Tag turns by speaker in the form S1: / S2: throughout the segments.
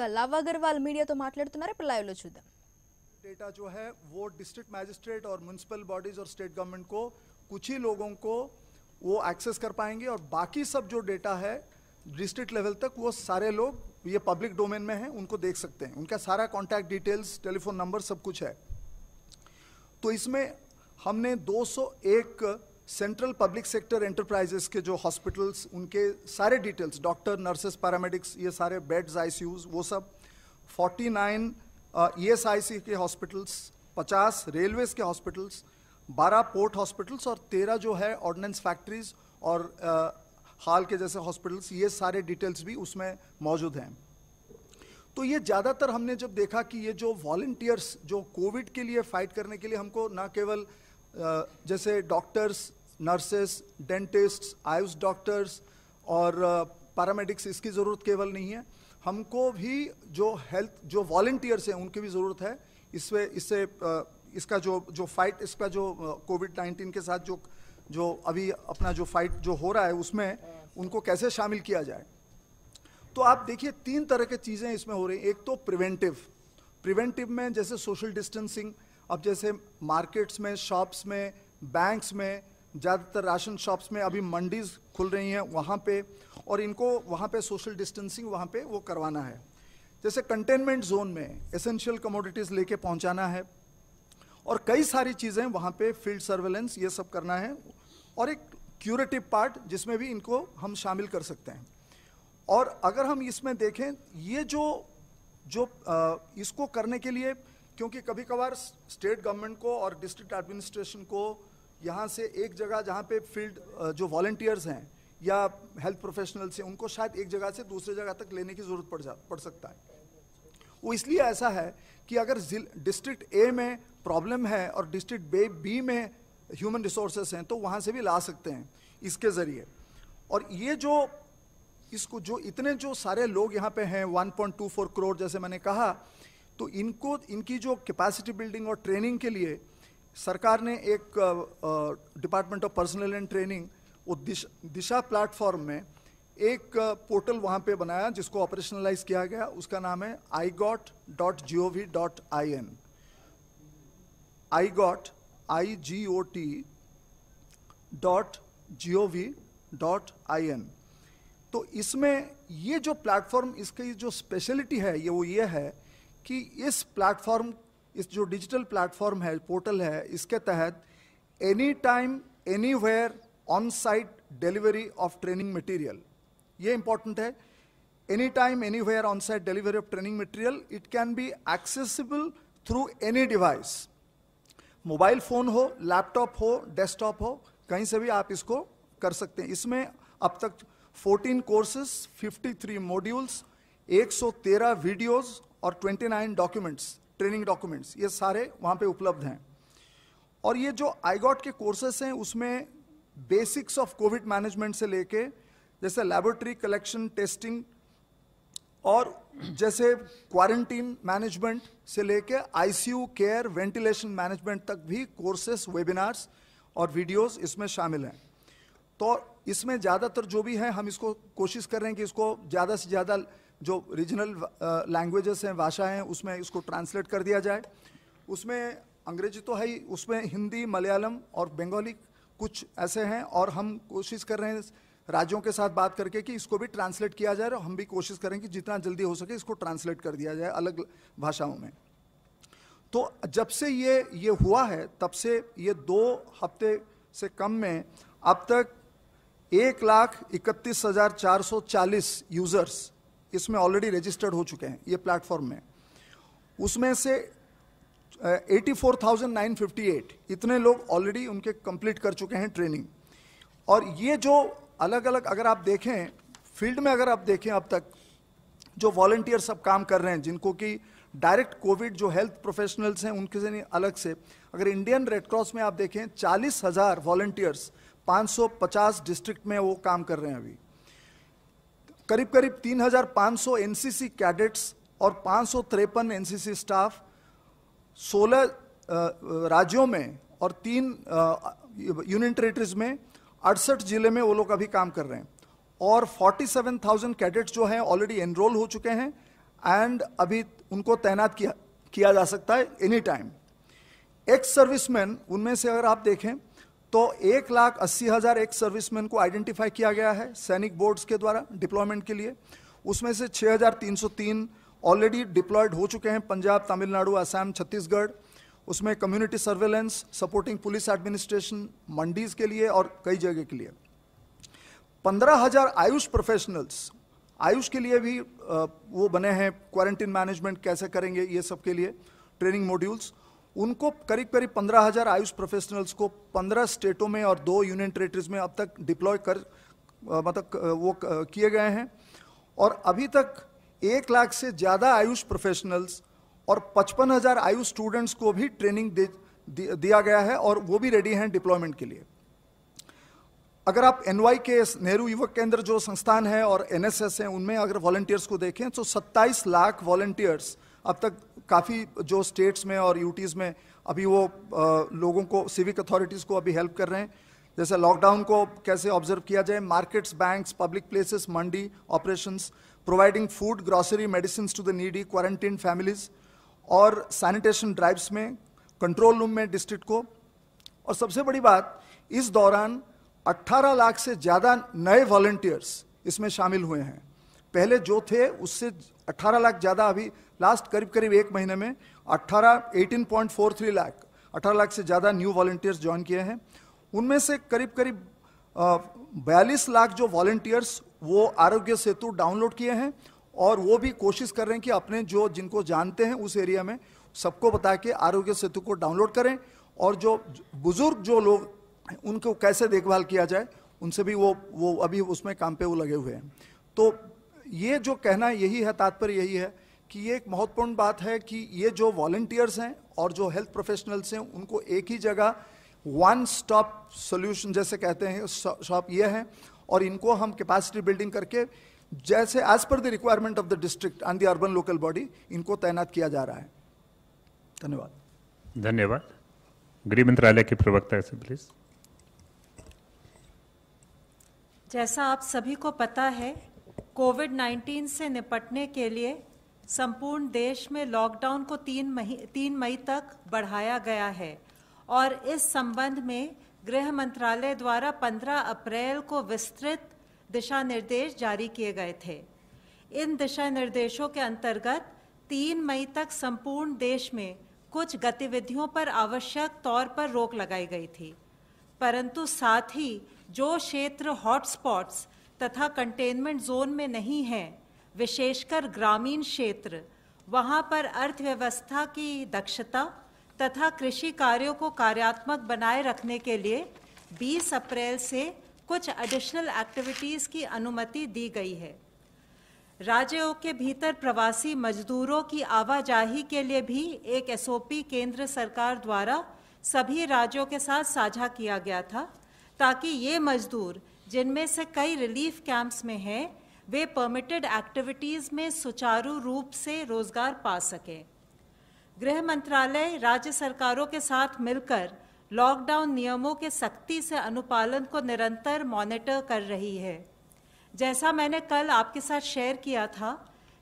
S1: love Agarwal media तो మాట్లాడుతున్నారు ఇప్పుడు లైవ్లో చూద్దాం डेटा जो है वो डिस्ट्रिक्ट मैजिस्ट्रेट और म्यूनसिपल बॉडीज और स्टेट गवर्नमेंट को कुछ ही लोगों को वो एक्सेस कर पाएंगे और बाकी सब जो डेटा है डिस्ट्रिक्ट लेवल तक वो सारे लोग ये पब्लिक डोमेन में हैं उनको देख सकते हैं उनका सारा कॉन्टैक्ट डिटेल्स टेलीफोन नंबर सब कुछ है तो इसमें हमने 201 सेंट्रल पब्लिक सेक्टर एंटरप्राइजेस के जो हॉस्पिटल्स उनके सारे डिटेल्स डॉक्टर नर्सेस पैरामेडिक्स ये सारे बेड्स आईसीयूज वो सब 49 ईएसआईसी uh, e के हॉस्पिटल्स 50 रेलवेज के हॉस्पिटल्स 12 पोर्ट हॉस्पिटल्स और 13 जो है ऑर्डिनेंस फैक्ट्रीज और uh, हाल के जैसे हॉस्पिटल्स ये सारे डिटेल्स भी उसमें मौजूद हैं तो ये ज़्यादातर हमने जब देखा कि ये जो वॉल्टियर्स जो कोविड के लिए फाइट करने के लिए हमको ना केवल uh, जैसे doctors nurses dentists AYUSH doctors और पैरामेडिक्स इसकी ज़रूरत केवल नहीं है हमको भी जो हेल्थ जो वॉल्टियर्स हैं उनकी भी ज़रूरत है इससे इससे इसका जो जो फाइट इसका जो कोविड नाइन्टीन के साथ जो जो अभी अपना जो फाइट जो हो रहा है उसमें उनको कैसे शामिल किया जाए तो आप देखिए तीन तरह के चीज़ें इसमें हो रही हैं एक तो प्रिवेंटिव प्रिवेंटिव में जैसे सोशल डिस्टेंसिंग अब जैसे मार्केट्स में शॉप्स में बैंक्स में ज़्यादातर राशन शॉप्स में अभी मंडीज खुल रही हैं वहाँ पे और इनको वहाँ पे सोशल डिस्टेंसिंग वहाँ पे वो करवाना है जैसे कंटेनमेंट जोन में एसेंशियल कमोडिटीज़ लेके पहुँचाना है और कई सारी चीज़ें वहाँ पे फील्ड सर्वेलेंस ये सब करना है और एक क्यूरेटिव पार्ट जिसमें भी इनको हम शामिल कर सकते हैं और अगर हम इसमें देखें ये जो जो आ, इसको करने के लिए क्योंकि कभी कभार स्टेट गवर्नमेंट को और डिस्ट्रिक्ट एडमिनिस्ट्रेशन को यहाँ से एक जगह जहाँ पे फील्ड जो वॉल्टियर्स हैं या हेल्थ प्रोफेशनल्स हैं उनको शायद एक जगह से दूसरे जगह तक लेने की ज़रूरत पड़ जा पड़ सकता है वो इसलिए ऐसा है कि अगर डिस्ट्रिक्ट ए में प्रॉब्लम है और डिस्ट्रिक्ट बे बी में ह्यूमन रिसोर्सेस हैं तो वहाँ से भी ला सकते हैं इसके ज़रिए और ये जो इसको जो इतने जो सारे लोग यहाँ पे हैं 1.24 करोड़ जैसे मैंने कहा तो इनको इनकी जो कैपेसिटी बिल्डिंग और ट्रेनिंग के लिए सरकार ने एक department of personnel and training Disha Disha platform में एक पोर्टल वहाँ पे बनाया जिसको ऑपरेशनलाइज किया गया उसका नाम है iGOT dot G O V dot I N iGOT I G O T dot G O V dot I N तो इसमें ये जो प्लेटफॉर्म इसकी जो स्पेशलिटी है ये वो ये है कि इस प्लेटफॉर्म इस जो डिजिटल प्लेटफॉर्म है पोर्टल है इसके तहत any time anywhere on site delivery of training material ये इंपॉर्टेंट है any time anywhere on site delivery of training material it can be accessible through any device mobile phone हो laptop हो desktop हो कहीं से भी आप इसको कर सकते हैं इसमें अब तक 14 कोर्सेस 53 मॉड्यूल्स 113 वीडियोस और 29 डॉक्यूमेंट्स ट्रेनिंग डॉक्यूमेंट्स ये सारे वहाँ पे उपलब्ध हैं और ये जो आईगॉट के कोर्सेस हैं उसमें बेसिक्स ऑफ कोविड मैनेजमेंट से लेके जैसे लेबोरेटरी कलेक्शन टेस्टिंग और जैसे क्वारंटीन मैनेजमेंट से लेके आईसीयू केयर वेंटिलेशन मैनेजमेंट तक भी कोर्सेस वेबिनार्स और वीडियोस इसमें शामिल हैं तो इसमें ज़्यादातर जो भी है हम इसको कोशिश कर रहे हैं कि इसको ज़्यादा से ज़्यादा जो रीजनल लैंग्वेजेस हैं भाषाएं हैं उसमें इसको ट्रांसलेट कर दिया जाए उसमें अंग्रेजी तो है ही उसमें हिंदी मलयालम और बंगाली कुछ ऐसे हैं और हम कोशिश कर रहे हैं राज्यों के साथ बात करके कि इसको भी ट्रांसलेट किया जाए और हम भी कोशिश करें कि जितना जल्दी हो सके इसको ट्रांसलेट कर दिया जाए अलग भाषाओं में तो जब से ये ये हुआ है तब से ये दो हफ्ते से कम में अब तक एक लाख इकतीस हज़ार चार सौ चालीस यूज़र्स इसमें ऑलरेडी रजिस्टर्ड हो चुके हैं ये प्लेटफॉर्म में उसमें से 84,958 इतने लोग ऑलरेडी उनके कंप्लीट कर चुके हैं ट्रेनिंग और ये जो अलग अलग अगर आप देखें फील्ड में अगर आप देखें अब तक जो वॉल्टियर सब काम कर रहे हैं जिनको कि डायरेक्ट कोविड जो हेल्थ प्रोफेशनल्स हैं उनके से नहीं अलग से अगर इंडियन रेड क्रॉस में आप देखें चालीस हज़ार वॉल्टियर्स पाँच डिस्ट्रिक्ट में वो काम कर रहे हैं अभी करीब करीब 3,500 एनसीसी कैडेट्स और पाँच एनसीसी स्टाफ 16 राज्यों में और तीन यूनियन टेरेटरीज में अड़सठ जिले में वो लोग अभी काम कर रहे हैं और 47,000 कैडेट्स जो हैं ऑलरेडी एनरोल हो चुके हैं एंड अभी उनको तैनात किया किया जा सकता है एनी टाइम एक्स सर्विसमैन उनमें से अगर आप देखें तो एक लाख अस्सी हजार एक सर्विसमैन को आइडेंटिफाई किया गया है सैनिक बोर्ड्स के द्वारा डिप्लॉयमेंट के लिए उसमें से 6,303 ऑलरेडी डिप्लॉयड हो चुके हैं पंजाब तमिलनाडु असम छत्तीसगढ़ उसमें community surveillance supporting police administration mandis के लिए और कई जगह के लिए पंद्रह हजार आयुष प्रोफेशनल्स आयुष के लिए भी वो बने हैं क्वारंटीन मैनेजमेंट कैसे करेंगे ये सब के लिए ट्रेनिंग मॉड्यूल्स उनको करीब करीब पंद्रह हज़ार आयुष प्रोफेशनल्स को पंद्रह स्टेटों में और दो यूनियन टेरेटरीज में अब तक डिप्लॉय कर मतलब वो किए गए हैं और अभी तक एक लाख से ज़्यादा आयुष प्रोफेशनल्स और पचपन हज़ार आयुष स्टूडेंट्स को भी ट्रेनिंग दे, दि, दिया गया है और वो भी रेडी हैं डिप्लॉयमेंट के लिए अगर आप एन के नेहरू युवक केंद्र जो संस्थान है और एन है उनमें अगर वॉल्टियर्स को देखें तो सत्ताईस लाख वॉल्टियर्स अब तक काफ़ी जो स्टेट्स में और यूटीज़ में अभी वो लोगों को सिविक अथॉरिटीज़ को अभी हेल्प कर रहे हैं जैसे लॉकडाउन को कैसे ऑब्जर्व किया जाए markets banks public places mandi operations providing food grocery medicine to the needy quarantine families और सैनिटेशन ड्राइव्स में कंट्रोल रूम में डिस्ट्रिक्ट को और सबसे बड़ी बात इस दौरान 18 लाख से ज़्यादा नए वॉल्टियर्स इसमें शामिल हुए हैं पहले जो थे उससे 18 लाख ज़्यादा अभी लास्ट करीब करीब एक महीने में 18 18.43 लाख 18 लाख से ज़्यादा न्यू वॉल्टियर्स ज्वाइन किए हैं उनमें से करीब करीब बयालीस लाख जो वॉल्टियर्स वो आरोग्य सेतु डाउनलोड किए हैं और वो भी कोशिश कर रहे हैं कि अपने जो जिनको जानते हैं उस एरिया में सबको बता के आरोग्य सेतु को डाउनलोड करें और जो बुजुर्ग जो लोग उनको कैसे देखभाल किया जाए उनसे भी वो वो अभी उसमें काम पे वो लगे हुए हैं तो ये जो कहना यही है तात्पर्य यही है कि ये एक महत्वपूर्ण बात है कि ये जो वॉल्टियर्स हैं और जो हेल्थ प्रोफेशनल्स हैं उनको एक ही जगह वन स्टॉप सोल्यूशन जैसे कहते हैं शॉप ये है और इनको हम कैपेसिटी बिल्डिंग करके जैसे as per the requirement of the district and the urban local body इनको तैनात किया जा रहा है धन्यवाद
S2: धन्यवाद गृह मंत्रालय के प्रवक्ता से प्लीज
S3: जैसा आप सभी को पता है कोविड 19 से निपटने के लिए संपूर्ण देश में लॉकडाउन को तीन मही तीन मई तक बढ़ाया गया है और इस संबंध में गृह मंत्रालय द्वारा 15 अप्रैल को विस्तृत दिशा निर्देश जारी किए गए थे इन दिशा निर्देशों के अंतर्गत तीन मई तक संपूर्ण देश में कुछ गतिविधियों पर आवश्यक तौर पर रोक लगाई गई थी परंतु साथ ही जो क्षेत्र हॉटस्पॉट्स तथा कंटेनमेंट जोन में नहीं हैं विशेषकर ग्रामीण क्षेत्र वहाँ पर अर्थव्यवस्था की दक्षता तथा कृषि कार्यों को कार्यात्मक बनाए रखने के लिए 20 अप्रैल से कुछ एडिशनल एक्टिविटीज़ की अनुमति दी गई है राज्यों के भीतर प्रवासी मजदूरों की आवाजाही के लिए भी एक एसओपी केंद्र सरकार द्वारा सभी राज्यों के साथ साझा किया गया था ताकि ये मजदूर जिनमें से कई रिलीफ कैंप्स में हैं वे परमिटेड एक्टिविटीज़ में सुचारू रूप से रोजगार पा सकें गृह मंत्रालय राज्य सरकारों के साथ मिलकर लॉकडाउन नियमों के सख्ती से अनुपालन को निरंतर मॉनिटर कर रही है जैसा मैंने कल आपके साथ शेयर किया था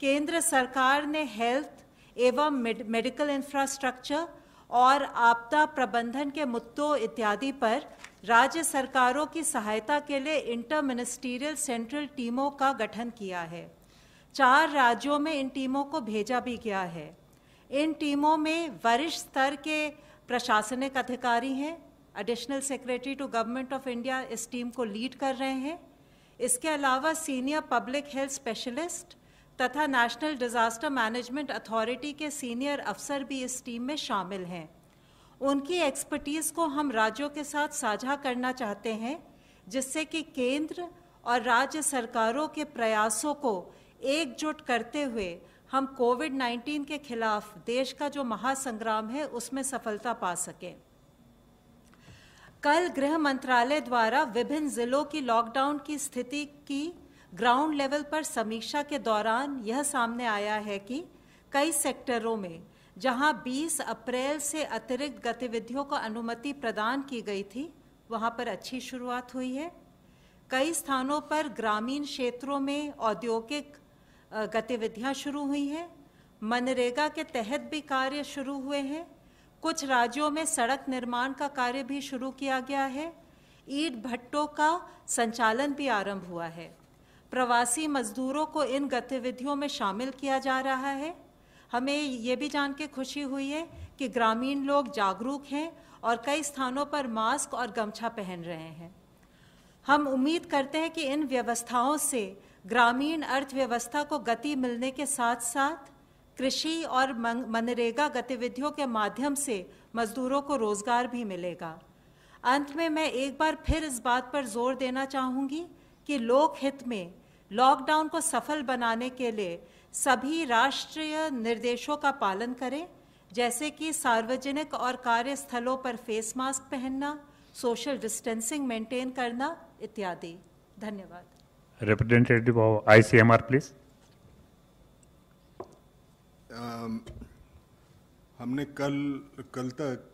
S3: केंद्र सरकार ने हेल्थ एवं मेडिकल इंफ्रास्ट्रक्चर और आपदा प्रबंधन के मुद्दों इत्यादि पर राज्य सरकारों की सहायता के लिए इंटर मिनिस्टीरियल सेंट्रल टीमों का गठन किया है चार राज्यों में इन टीमों को भेजा भी गया है इन टीमों में वरिष्ठ स्तर के प्रशासनिक अधिकारी हैं additional secretary to government of India इस टीम को लीड कर रहे हैं इसके अलावा सीनियर पब्लिक हेल्थ स्पेशलिस्ट तथा नेशनल डिजास्टर मैनेजमेंट अथॉरिटी के सीनियर अफसर भी इस टीम में शामिल हैं उनकी एक्सपर्टीज़ को हम राज्यों के साथ साझा करना चाहते हैं जिससे कि केंद्र और राज्य सरकारों के प्रयासों को एकजुट करते हुए हम कोविड 19 के खिलाफ देश का जो महासंग्राम है उसमें सफलता पा सकें कल गृह मंत्रालय द्वारा विभिन्न जिलों की लॉकडाउन की स्थिति की ग्राउंड लेवल पर समीक्षा के दौरान यह सामने आया है कि कई सेक्टरों में जहां 20 अप्रैल से अतिरिक्त गतिविधियों को अनुमति प्रदान की गई थी वहां पर अच्छी शुरुआत हुई है कई स्थानों पर ग्रामीण क्षेत्रों में औद्योगिक गतिविधियां शुरू हुई हैं मनरेगा के तहत भी कार्य शुरू हुए हैं कुछ राज्यों में सड़क निर्माण का कार्य भी शुरू किया गया है ईट भट्टों का संचालन भी आरंभ हुआ है प्रवासी मजदूरों को इन गतिविधियों में शामिल किया जा रहा है हमें ये भी जान के खुशी हुई है कि ग्रामीण लोग जागरूक हैं और कई स्थानों पर मास्क और गमछा पहन रहे हैं हम उम्मीद करते हैं कि इन व्यवस्थाओं से ग्रामीण अर्थव्यवस्था को गति मिलने के साथ साथ कृषि और मनरेगा गतिविधियों के माध्यम से मजदूरों को रोजगार भी मिलेगा अंत में मैं एक बार फिर इस बात पर जोर देना चाहूंगी कि लोक हित में लॉकडाउन को सफल बनाने के लिए सभी राष्ट्रीय निर्देशों का पालन करें जैसे कि सार्वजनिक और कार्यस्थलों पर फेस मास्क पहनना सोशल डिस्टेंसिंग मेंटेन करना इत्यादि धन्यवाद
S2: रिप्रेजेंटेटिव ऑफ आईसीएमआर प्लीज
S4: हमने कल कल तक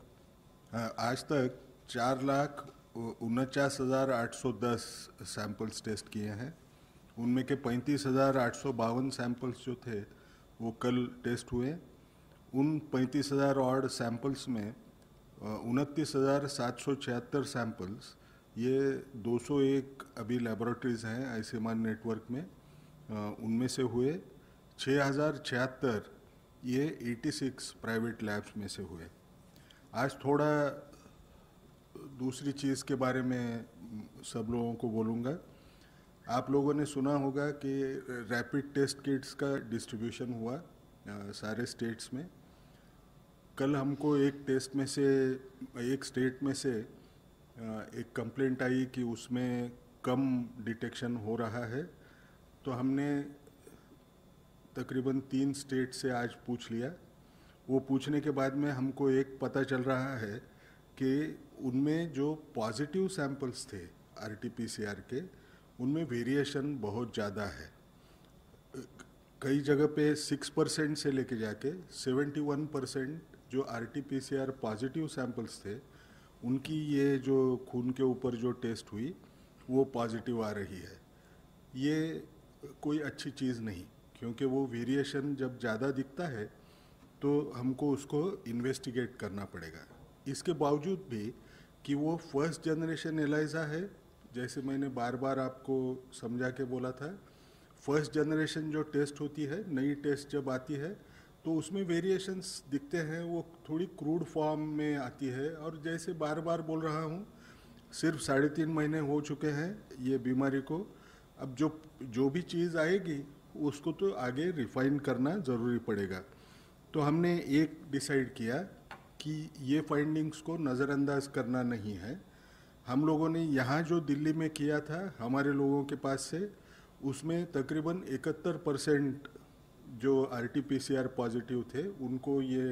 S4: आज तक चार लाख उनचास हज़ार आठ सौ दस सैम्पल्स टेस्ट किए हैं उनमें के पैंतीस हज़ार आठ सौ बावन सैम्पल्स जो थे वो कल टेस्ट हुए उन पैंतीस हज़ार और सैम्पल्स में उनतीस हज़ार सात सौ छिहत्तर सैम्पल्स ये 201 अभी लेबोरेटरीज हैं आई नेटवर्क में उनमें से हुए छः हज़ार छिहत्तर ये 86 प्राइवेट लैब्स में से हुए आज थोड़ा दूसरी चीज़ के बारे में सब लोगों को बोलूँगा आप लोगों ने सुना होगा कि रैपिड टेस्ट किट्स का डिस्ट्रीब्यूशन हुआ आ, सारे स्टेट्स में कल हमको एक टेस्ट में से एक स्टेट में से एक कंप्लेंट आई कि उसमें कम डिटेक्शन हो रहा है तो हमने तकरीबन तीन स्टेट से आज पूछ लिया वो पूछने के बाद में हमको एक पता चल रहा है कि उनमें जो पॉजिटिव सैंपल्स थे आर के उनमें वेरिएशन बहुत ज़्यादा है कई जगह पे सिक्स परसेंट से लेके जाके सेवेंटी वन परसेंट जो R T P C R positive samples थे उनकी ये जो खून के ऊपर जो टेस्ट हुई वो पॉजिटिव आ रही है ये कोई अच्छी चीज़ नहीं क्योंकि वो वेरिएशन जब ज़्यादा दिखता है तो हमको उसको इन्वेस्टिगेट करना पड़ेगा इसके बावजूद भी कि वो फर्स्ट जनरेशन एलाइजा है जैसे मैंने बार बार आपको समझा के बोला था फर्स्ट जनरेशन जो टेस्ट होती है नई टेस्ट जब आती है तो उसमें वेरिएशंस दिखते हैं वो थोड़ी क्रूड फॉर्म में आती है और जैसे बार बार बोल रहा हूँ सिर्फ साढ़े तीन महीने हो चुके हैं ये बीमारी को अब जो जो भी चीज़ आएगी उसको तो आगे रिफाइन करना ज़रूरी पड़ेगा तो हमने एक डिसाइड किया कि ये फाइंडिंग्स को नज़रअंदाज करना नहीं है हम लोगों ने यहाँ जो दिल्ली में किया था हमारे लोगों के पास से उसमें तकरीबन 71 परसेंट जो R T P C R positive थे उनको ये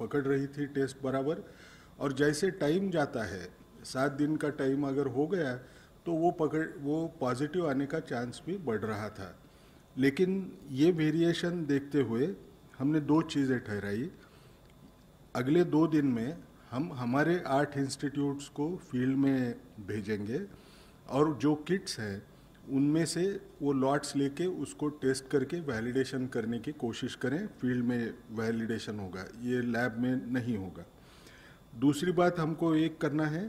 S4: पकड़ रही थी टेस्ट बराबर और जैसे टाइम जाता है सात दिन का टाइम अगर हो गया तो वो पकड़ वो पॉजिटिव आने का चांस भी बढ़ रहा था लेकिन ये वेरिएशन देखते हुए हमने दो चीज़ें ठहराई अगले दो दिन में हम हमारे आर्ट इंस्टीट्यूट्स को फील्ड में भेजेंगे और जो किट्स हैं उनमें से वो लॉट्स लेके उसको टेस्ट करके वैलिडेशन करने की कोशिश करें फील्ड में वैलिडेशन होगा ये लैब में नहीं होगा दूसरी बात हमको एक करना है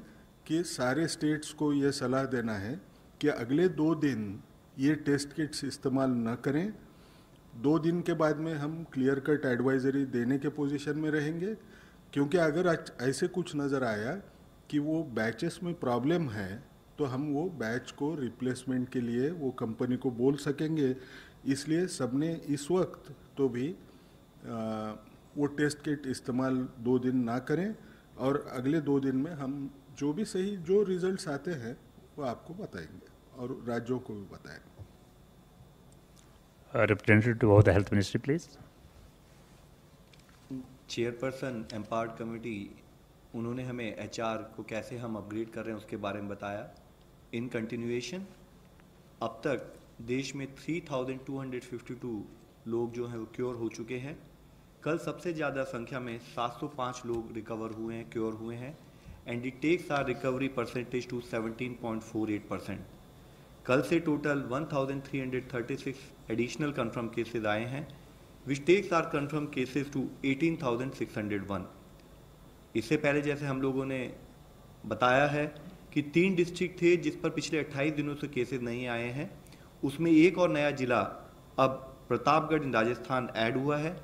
S4: कि सारे स्टेट्स को ये सलाह देना है कि अगले दो दिन ये टेस्ट किट्स इस्तेमाल न करें दो दिन के बाद में हम क्लियर कट एडवाइजरी देने के पोजीशन में रहेंगे क्योंकि अगर ऐसे कुछ नज़र आया कि वो बैचेस में प्रॉब्लम है तो हम वो बैच को रिप्लेसमेंट के लिए वो कंपनी को बोल सकेंगे इसलिए सबने इस वक्त तो भी आ, वो टेस्ट किट इस्तेमाल दो दिन ना करें और अगले दो दिन में हम जो भी सही जो रिजल्ट्स आते हैं वो आपको बताएंगे और राज्यों को भी
S2: बताएंगे representative of the health ministry please chairperson empowered committee उन्होंने हमें एच को कैसे हम अपग्रेड कर रहे हैं उसके बारे में बताया इन कंटिन्यूएशन अब तक देश में 3,252 लोग जो हैं वो क्योर हो चुके हैं कल सबसे ज़्यादा संख्या में 705 लोग रिकवर हुए हैं क्योर हुए हैं and it takes our recovery percentage to 17.48 percent कल से टोटल 1,336 एडिशनल कन्फर्म केसेज आए हैं our confirm cases to eighteen thousand six hundred one इससे पहले जैसे हम लोगों ने बताया है कि तीन डिस्ट्रिक्ट थे जिस पर पिछले 28 दिनों से केसेस नहीं आए हैं उसमें एक और नया जिला अब प्रतापगढ़ राजस्थान ऐड हुआ है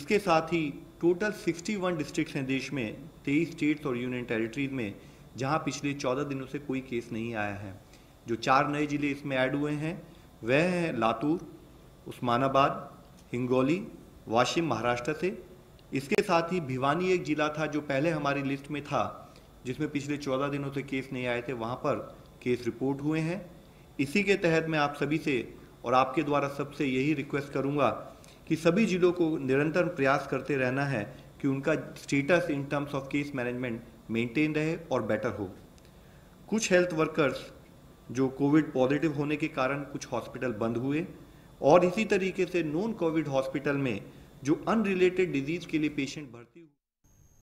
S2: इसके साथ ही टोटल 61 डिस्ट्रिक्ट्स हैं देश में तेईस स्टेट्स और यूनियन टेरिटरीज में जहां पिछले 14 दिनों से कोई केस नहीं आया है जो चार नए ज़िले इसमें ऐड हुए हैं वह हैं लातूर उस्मानाबाद हिंगोली वाशिम महाराष्ट्र से इसके साथ ही भिवानी एक ज़िला था जो पहले हमारी लिस्ट में था जिसमें पिछले चौदह दिनों से केस नहीं आए थे वहाँ पर केस रिपोर्ट हुए हैं इसी के तहत मैं आप सभी से और आपके द्वारा सबसे यही रिक्वेस्ट करूँगा कि सभी ज़िलों को निरंतर प्रयास करते रहना है कि उनका status in terms of case management maintain रहे और बेटर हो कुछ हेल्थ वर्कर्स जो कोविड पॉजिटिव होने के कारण कुछ हॉस्पिटल बंद हुए और इसी तरीके से नॉन कोविड हॉस्पिटल में जो अनरिलेटेड डिजीज़ के लिए पेशेंट भर्ती